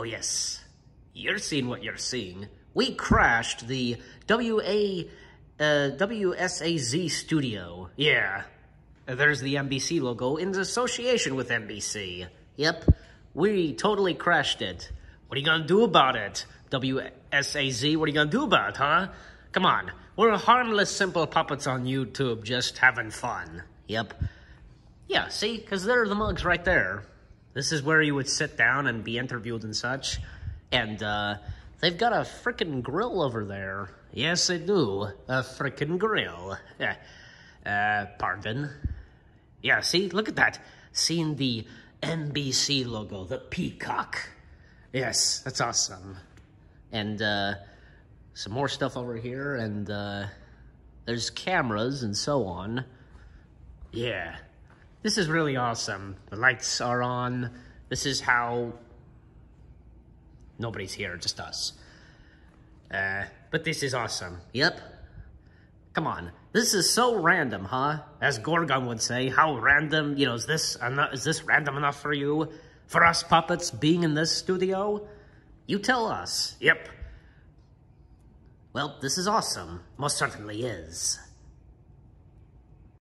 Oh yes, you're seeing what you're seeing. We crashed the WA, uh, WSAZ studio. Yeah, there's the NBC logo in association with NBC. Yep, we totally crashed it. What are you gonna do about it? WSAZ, what are you gonna do about it, huh? Come on, we're harmless, simple puppets on YouTube just having fun. Yep. Yeah, see? Because there are the mugs right there. This is where you would sit down and be interviewed and such. And uh, they've got a frickin' grill over there. Yes, they do. A frickin' grill. Yeah. Uh, pardon. Yeah, see? Look at that. Seeing the NBC logo, the peacock. Yes, that's awesome. And uh, some more stuff over here, and uh, there's cameras and so on. Yeah. This is really awesome. The lights are on. This is how nobody's here, just us. Uh, but this is awesome. Yep. Come on. This is so random, huh? As Gorgon would say, how random, you know, is this, is this random enough for you? For us puppets being in this studio? You tell us. Yep. Well, this is awesome. Most certainly is.